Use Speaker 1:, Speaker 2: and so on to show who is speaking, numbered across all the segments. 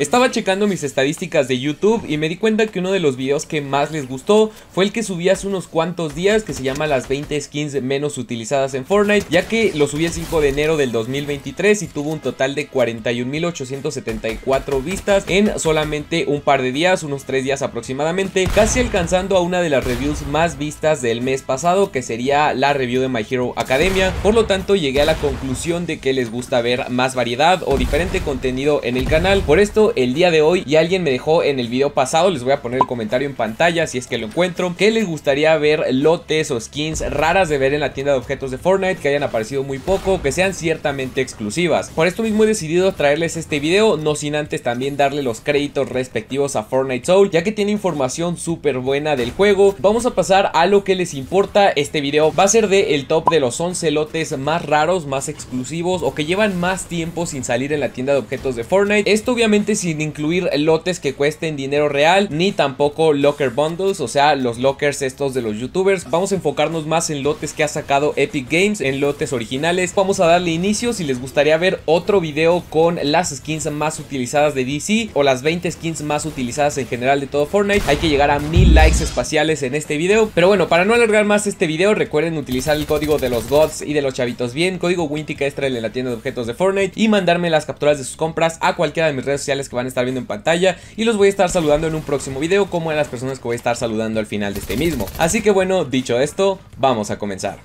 Speaker 1: Estaba checando mis estadísticas de YouTube y me di cuenta que uno de los videos que más les gustó fue el que subí hace unos cuantos días que se llama las 20 skins menos utilizadas en Fortnite, ya que lo subí el 5 de enero del 2023 y tuvo un total de 41.874 vistas en solamente un par de días, unos 3 días aproximadamente, casi alcanzando a una de las reviews más vistas del mes pasado que sería la review de My Hero Academia, por lo tanto llegué a la conclusión de que les gusta ver más variedad o diferente contenido en el canal, por esto el día de hoy y alguien me dejó en el video pasado, les voy a poner el comentario en pantalla si es que lo encuentro, que les gustaría ver lotes o skins raras de ver en la tienda de objetos de Fortnite que hayan aparecido muy poco, que sean ciertamente exclusivas. Por esto mismo he decidido traerles este video, no sin antes también darle los créditos respectivos a Fortnite Soul, ya que tiene información súper buena del juego. Vamos a pasar a lo que les importa este video, va a ser de el top de los 11 lotes más raros, más exclusivos o que llevan más tiempo sin salir en la tienda de objetos de Fortnite. Esto obviamente sin incluir lotes que cuesten dinero real, ni tampoco locker bundles, o sea, los lockers estos de los youtubers. Vamos a enfocarnos más en lotes que ha sacado Epic Games, en lotes originales. Vamos a darle inicio si les gustaría ver otro video con las skins más utilizadas de DC o las 20 skins más utilizadas en general de todo Fortnite. Hay que llegar a mil likes espaciales en este video. Pero bueno, para no alargar más este video, recuerden utilizar el código de los gods y de los chavitos bien, código Wintica Extra en la tienda de objetos de Fortnite y mandarme las capturas de sus compras a cualquiera de mis redes sociales que van a estar viendo en pantalla y los voy a estar saludando en un próximo video como a las personas que voy a estar saludando al final de este mismo. Así que bueno, dicho esto, vamos a comenzar.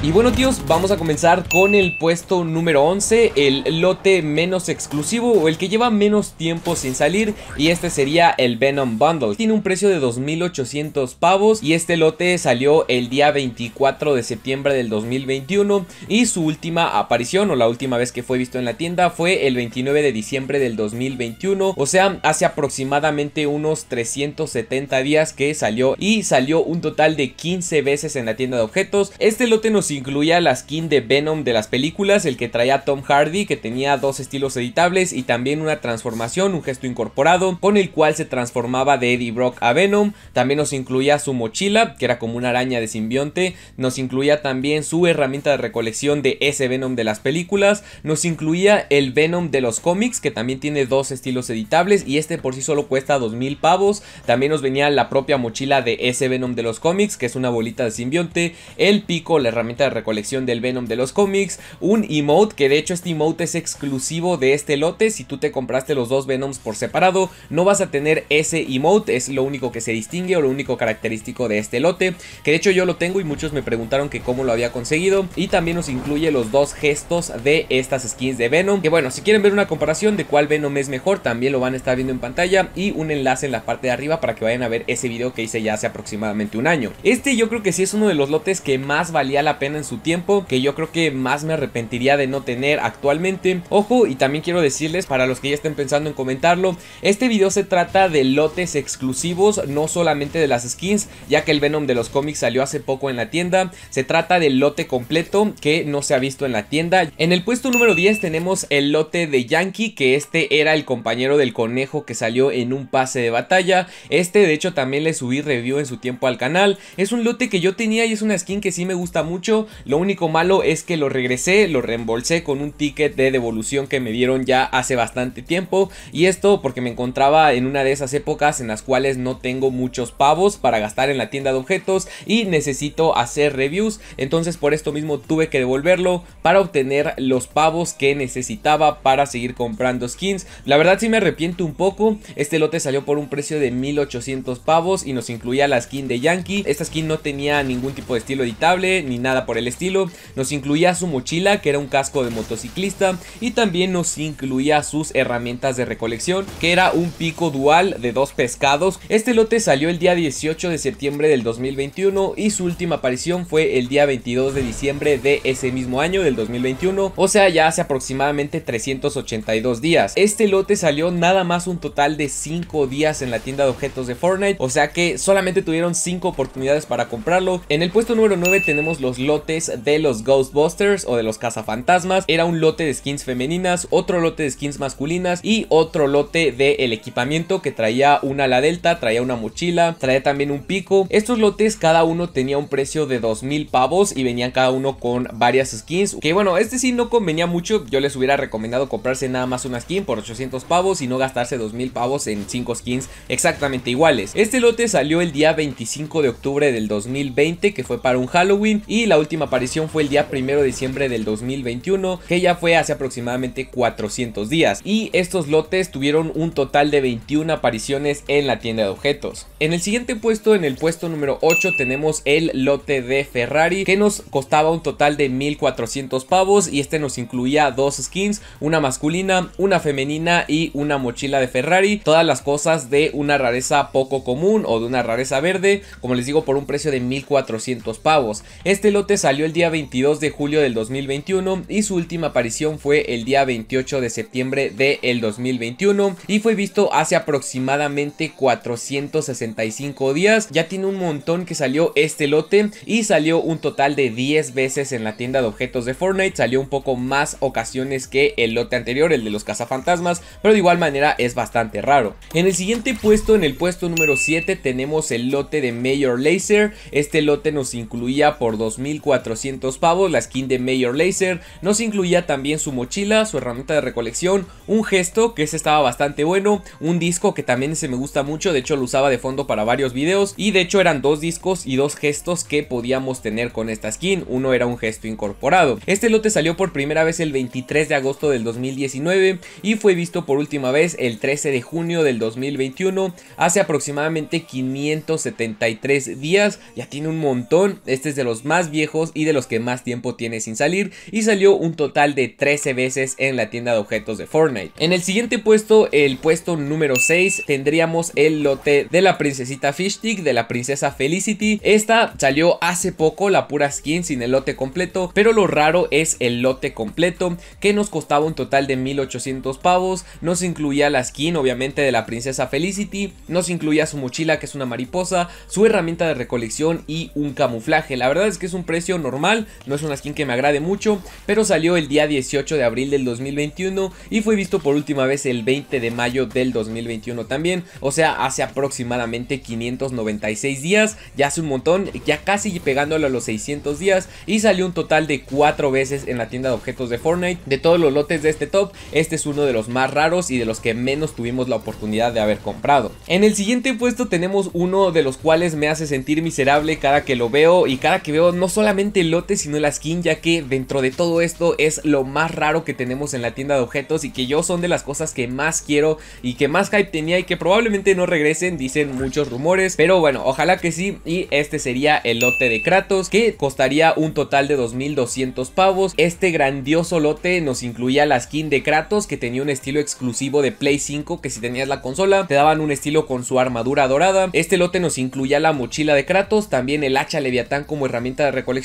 Speaker 1: Y bueno tíos, vamos a comenzar con el puesto número 11, el lote menos exclusivo o el que lleva menos tiempo sin salir y este sería el Venom Bundle. Tiene un precio de 2.800 pavos y este lote salió el día 24 de septiembre del 2021 y su última aparición o la última vez que fue visto en la tienda fue el 29 de diciembre del 2021, o sea, hace aproximadamente unos 370 días que salió y salió un total de 15 veces en la tienda de objetos. Este lote nos incluía la skin de Venom de las películas, el que traía Tom Hardy, que tenía dos estilos editables y también una transformación, un gesto incorporado, con el cual se transformaba de Eddie Brock a Venom. También nos incluía su mochila, que era como una araña de simbionte. Nos incluía también su herramienta de recolección de ese Venom de las películas. Nos incluía el Venom de los cómics, que también tiene dos estilos editables y este por sí solo cuesta 2.000 pavos. También nos venía la propia mochila de ese Venom de los cómics, que es una bolita de simbionte, el pico, la herramienta recolección del Venom de los cómics, un emote, que de hecho este emote es exclusivo de este lote, si tú te compraste los dos Venoms por separado, no vas a tener ese emote, es lo único que se distingue o lo único característico de este lote, que de hecho yo lo tengo y muchos me preguntaron que cómo lo había conseguido, y también nos incluye los dos gestos de estas skins de Venom, que bueno, si quieren ver una comparación de cuál Venom es mejor, también lo van a estar viendo en pantalla, y un enlace en la parte de arriba para que vayan a ver ese video que hice ya hace aproximadamente un año. Este yo creo que sí es uno de los lotes que más valía la pena en su tiempo, que yo creo que más me arrepentiría de no tener actualmente. Ojo, y también quiero decirles, para los que ya estén pensando en comentarlo, este video se trata de lotes exclusivos, no solamente de las skins, ya que el Venom de los cómics salió hace poco en la tienda. Se trata del lote completo que no se ha visto en la tienda. En el puesto número 10 tenemos el lote de Yankee, que este era el compañero del conejo que salió en un pase de batalla. Este de hecho también le subí review en su tiempo al canal. Es un lote que yo tenía y es una skin que sí me gusta mucho. Lo único malo es que lo regresé, lo reembolsé con un ticket de devolución que me dieron ya hace bastante tiempo. Y esto porque me encontraba en una de esas épocas en las cuales no tengo muchos pavos para gastar en la tienda de objetos y necesito hacer reviews. Entonces por esto mismo tuve que devolverlo para obtener los pavos que necesitaba para seguir comprando skins. La verdad sí me arrepiento un poco. Este lote salió por un precio de 1800 pavos y nos incluía la skin de Yankee. Esta skin no tenía ningún tipo de estilo editable ni nada por el estilo. Nos incluía su mochila, que era un casco de motociclista, y también nos incluía sus herramientas de recolección, que era un pico dual de dos pescados. Este lote salió el día 18 de septiembre del 2021 y su última aparición fue el día 22 de diciembre de ese mismo año, del 2021, o sea, ya hace aproximadamente 382 días. Este lote salió nada más un total de 5 días en la tienda de objetos de Fortnite, o sea que solamente tuvieron 5 oportunidades para comprarlo. En el puesto número 9 tenemos los lotes de los Ghostbusters o de los cazafantasmas. Era un lote de skins femeninas, otro lote de skins masculinas y otro lote del el equipamiento que traía una ala delta, traía una mochila, traía también un pico. Estos lotes cada uno tenía un precio de 2000 pavos y venían cada uno con varias skins. Que bueno, este sí no convenía mucho. Yo les hubiera recomendado comprarse nada más una skin por 800 pavos y no gastarse 2000 pavos en 5 skins exactamente iguales. Este lote salió el día 25 de octubre del 2020 que fue para un Halloween y la última última aparición fue el día 1 de diciembre del 2021, que ya fue hace aproximadamente 400 días. Y estos lotes tuvieron un total de 21 apariciones en la tienda de objetos. En el siguiente puesto, en el puesto número 8, tenemos el lote de Ferrari, que nos costaba un total de 1400 pavos y este nos incluía dos skins, una masculina, una femenina y una mochila de Ferrari, todas las cosas de una rareza poco común o de una rareza verde, como les digo, por un precio de 1400 pavos. Este lote salió el día 22 de julio del 2021 y su última aparición fue el día 28 de septiembre del 2021 y fue visto hace aproximadamente 465 días. Ya tiene un montón que salió este lote y salió un total de 10 veces en la tienda de objetos de Fortnite. Salió un poco más ocasiones que el lote anterior, el de los cazafantasmas, pero de igual manera es bastante raro. En el siguiente puesto, en el puesto número 7, tenemos el lote de Mayor Laser. Este lote nos incluía por 2000 400 pavos la skin de Mayor Laser, nos incluía también su mochila, su herramienta de recolección, un gesto que ese estaba bastante bueno, un disco que también se me gusta mucho, de hecho lo usaba de fondo para varios videos y de hecho eran dos discos y dos gestos que podíamos tener con esta skin, uno era un gesto incorporado. Este lote salió por primera vez el 23 de agosto del 2019 y fue visto por última vez el 13 de junio del 2021, hace aproximadamente 573 días, ya tiene un montón, este es de los más viejos y de los que más tiempo tiene sin salir y salió un total de 13 veces en la tienda de objetos de Fortnite. En el siguiente puesto, el puesto número 6, tendríamos el lote de la princesita Fishstick, de la princesa Felicity. Esta salió hace poco, la pura skin sin el lote completo, pero lo raro es el lote completo que nos costaba un total de 1800 pavos, nos incluía la skin obviamente de la princesa Felicity, nos incluía su mochila que es una mariposa, su herramienta de recolección y un camuflaje. La verdad es que es un precio normal, no es una skin que me agrade mucho, pero salió el día 18 de abril del 2021 y fue visto por última vez el 20 de mayo del 2021 también, o sea, hace aproximadamente 596 días, ya hace un montón, ya casi pegándolo a los 600 días y salió un total de 4 veces en la tienda de objetos de Fortnite. De todos los lotes de este top, este es uno de los más raros y de los que menos tuvimos la oportunidad de haber comprado. En el siguiente puesto tenemos uno de los cuales me hace sentir miserable cada que lo veo y cada que veo no solo el lote sino la skin ya que dentro de todo esto es lo más raro que tenemos en la tienda de objetos y que yo son de las cosas que más quiero y que más hype tenía y que probablemente no regresen dicen muchos rumores pero bueno ojalá que sí y este sería el lote de Kratos que costaría un total de 2200 pavos este grandioso lote nos incluía la skin de Kratos que tenía un estilo exclusivo de Play 5 que si tenías la consola te daban un estilo con su armadura dorada este lote nos incluía la mochila de Kratos también el hacha leviatán como herramienta de recolección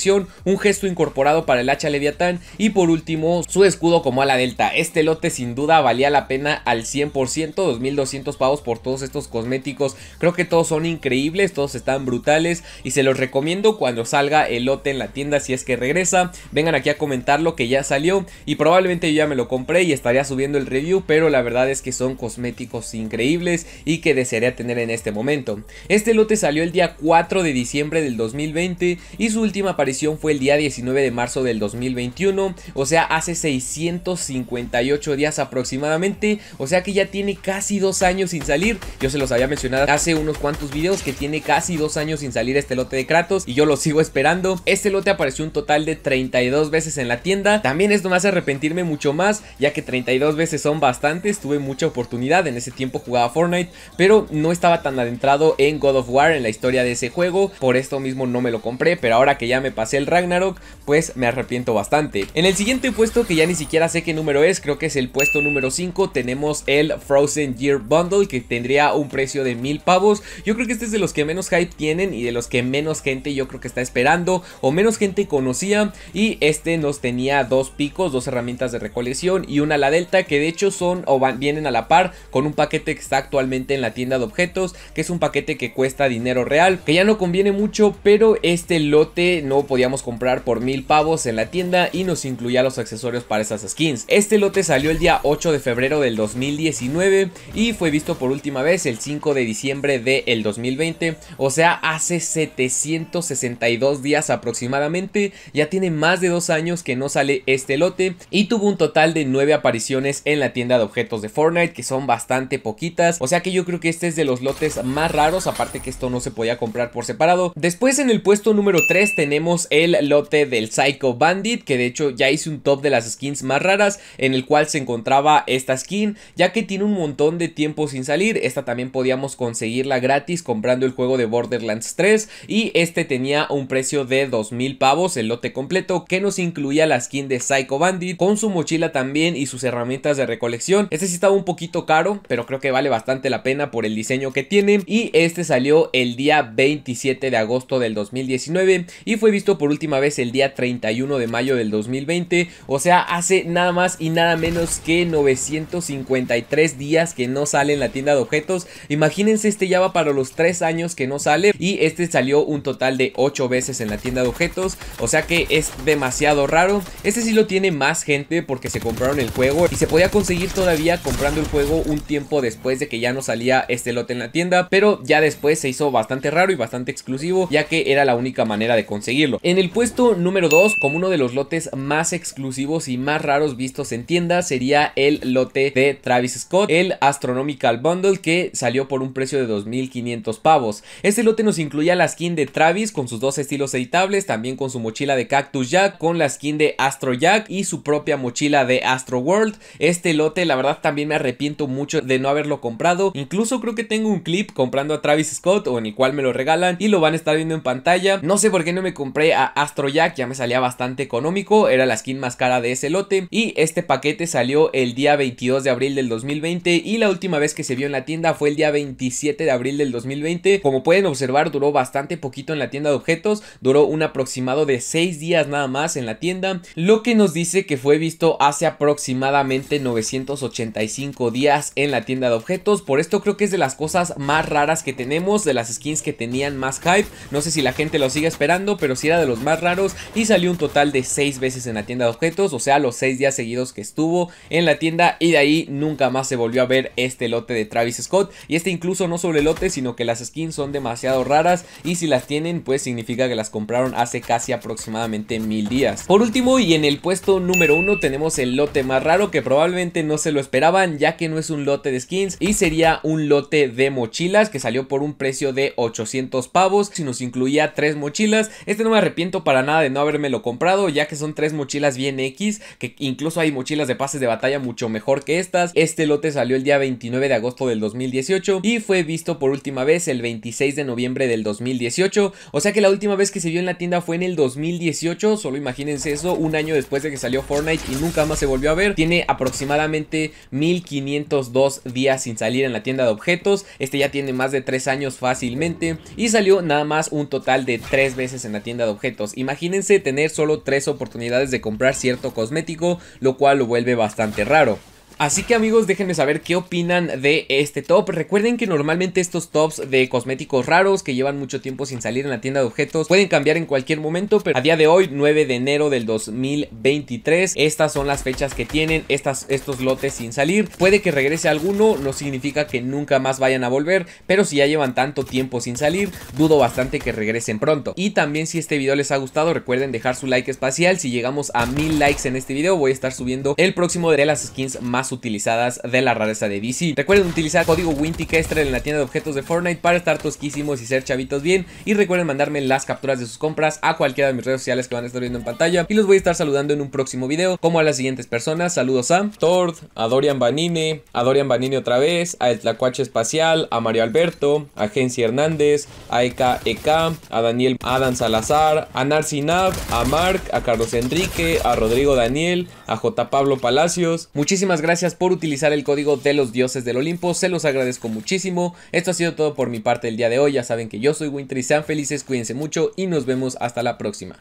Speaker 1: un gesto incorporado para el hacha Leviatán y por último su escudo como ala delta. Este lote sin duda valía la pena al 100%, 2200 pavos por todos estos cosméticos. Creo que todos son increíbles, todos están brutales y se los recomiendo cuando salga el lote en la tienda si es que regresa. Vengan aquí a comentar lo que ya salió y probablemente yo ya me lo compré y estaría subiendo el review, pero la verdad es que son cosméticos increíbles y que desearía tener en este momento. Este lote salió el día 4 de diciembre del 2020 y su última aparición fue el día 19 de marzo del 2021, o sea, hace 658 días aproximadamente, o sea que ya tiene casi dos años sin salir. Yo se los había mencionado hace unos cuantos videos que tiene casi dos años sin salir este lote de Kratos y yo lo sigo esperando. Este lote apareció un total de 32 veces en la tienda. También esto me hace arrepentirme mucho más, ya que 32 veces son bastantes. Tuve mucha oportunidad, en ese tiempo jugaba Fortnite, pero no estaba tan adentrado en God of War, en la historia de ese juego. Por esto mismo no me lo compré, pero ahora que ya me pasé el Ragnarok, pues me arrepiento bastante. En el siguiente puesto, que ya ni siquiera sé qué número es, creo que es el puesto número 5, tenemos el Frozen Gear Bundle, que tendría un precio de mil pavos. Yo creo que este es de los que menos hype tienen y de los que menos gente yo creo que está esperando o menos gente conocía. Y este nos tenía dos picos, dos herramientas de recolección y una la delta, que de hecho son o van, vienen a la par con un paquete que está actualmente en la tienda de objetos, que es un paquete que cuesta dinero real, que ya no conviene mucho, pero este lote no podíamos comprar por mil pavos en la tienda y nos incluía los accesorios para esas skins. Este lote salió el día 8 de febrero del 2019 y fue visto por última vez el 5 de diciembre del 2020, o sea, hace 762 días aproximadamente, ya tiene más de dos años que no sale este lote y tuvo un total de 9 apariciones en la tienda de objetos de Fortnite, que son bastante poquitas, o sea que yo creo que este es de los lotes más raros, aparte que esto no se podía comprar por separado. Después en el puesto número 3 tenemos el lote del Psycho Bandit, que de hecho ya hice un top de las skins más raras en el cual se encontraba esta skin, ya que tiene un montón de tiempo sin salir, esta también podíamos conseguirla gratis comprando el juego de Borderlands 3 y este tenía un precio de 2000 pavos el lote completo que nos incluía la skin de Psycho Bandit con su mochila también y sus herramientas de recolección. Este sí estaba un poquito caro, pero creo que vale bastante la pena por el diseño que tiene y este salió el día 27 de agosto del 2019 y fue visto por última vez el día 31 de mayo del 2020, o sea, hace nada más y nada menos que 953 días que no sale en la tienda de objetos. Imagínense, este ya va para los 3 años que no sale y este salió un total de 8 veces en la tienda de objetos, o sea que es demasiado raro. Este sí lo tiene más gente porque se compraron el juego y se podía conseguir todavía comprando el juego un tiempo después de que ya no salía este lote en la tienda, pero ya después se hizo bastante raro y bastante exclusivo ya que era la única manera de conseguir en el puesto número 2, como uno de los lotes más exclusivos y más raros vistos en tienda, sería el lote de Travis Scott, el Astronomical Bundle, que salió por un precio de 2.500 pavos. Este lote nos incluía la skin de Travis con sus dos estilos editables, también con su mochila de Cactus Jack, con la skin de Astro Jack y su propia mochila de Astro World. Este lote, la verdad, también me arrepiento mucho de no haberlo comprado. Incluso creo que tengo un clip comprando a Travis Scott o en el cual me lo regalan y lo van a estar viendo en pantalla. No sé por qué no me compré compré a Jack, ya me salía bastante económico, era la skin más cara de ese lote y este paquete salió el día 22 de abril del 2020 y la última vez que se vio en la tienda fue el día 27 de abril del 2020. Como pueden observar duró bastante poquito en la tienda de objetos, duró un aproximado de 6 días nada más en la tienda, lo que nos dice que fue visto hace aproximadamente 985 días en la tienda de objetos, por esto creo que es de las cosas más raras que tenemos, de las skins que tenían más hype, no sé si la gente lo sigue esperando, pero si era de los más raros y salió un total de 6 veces en la tienda de objetos, o sea, los 6 días seguidos que estuvo en la tienda y de ahí nunca más se volvió a ver este lote de Travis Scott y este incluso no sobre lote, sino que las skins son demasiado raras y si las tienen pues significa que las compraron hace casi aproximadamente mil días. Por último y en el puesto número 1 tenemos el lote más raro que probablemente no se lo esperaban ya que no es un lote de skins y sería un lote de mochilas que salió por un precio de 800 pavos si nos incluía 3 mochilas. Este número me arrepiento para nada de no haberme lo comprado, ya que son tres mochilas bien X, que incluso hay mochilas de pases de batalla mucho mejor que estas. Este lote salió el día 29 de agosto del 2018 y fue visto por última vez el 26 de noviembre del 2018. O sea que la última vez que se vio en la tienda fue en el 2018, solo imagínense eso, un año después de que salió Fortnite y nunca más se volvió a ver. Tiene aproximadamente 1502 días sin salir en la tienda de objetos. Este ya tiene más de 3 años fácilmente y salió nada más un total de 3 veces en la tienda de objetos. Imagínense tener solo tres oportunidades de comprar cierto cosmético, lo cual lo vuelve bastante raro. Así que amigos, déjenme saber qué opinan de este top. Recuerden que normalmente estos tops de cosméticos raros que llevan mucho tiempo sin salir en la tienda de objetos pueden cambiar en cualquier momento, pero a día de hoy, 9 de enero del 2023, estas son las fechas que tienen estas, estos lotes sin salir. Puede que regrese alguno, no significa que nunca más vayan a volver, pero si ya llevan tanto tiempo sin salir, dudo bastante que regresen pronto. Y también si este video les ha gustado, recuerden dejar su like espacial. Si llegamos a mil likes en este video, voy a estar subiendo el próximo de las skins más utilizadas de la rareza de DC. Recuerden utilizar código extra en la tienda de objetos de Fortnite para estar tosquísimos y ser chavitos bien. Y recuerden mandarme las capturas de sus compras a cualquiera de mis redes sociales que van a estar viendo en pantalla. Y los voy a estar saludando en un próximo video, como a las siguientes personas. Saludos a Tord, a Dorian Banine, a Dorian Banine otra vez, a El Tlacuache Espacial, a Mario Alberto, a Gensi Hernández, a Eka e a Daniel Adam Salazar, a Narci Nav, a Mark, a Carlos Enrique, a Rodrigo Daniel, a J. Pablo Palacios. Muchísimas gracias gracias por utilizar el código de los dioses del Olimpo, se los agradezco muchísimo. Esto ha sido todo por mi parte el día de hoy, ya saben que yo soy Winter y sean felices, cuídense mucho y nos vemos hasta la próxima.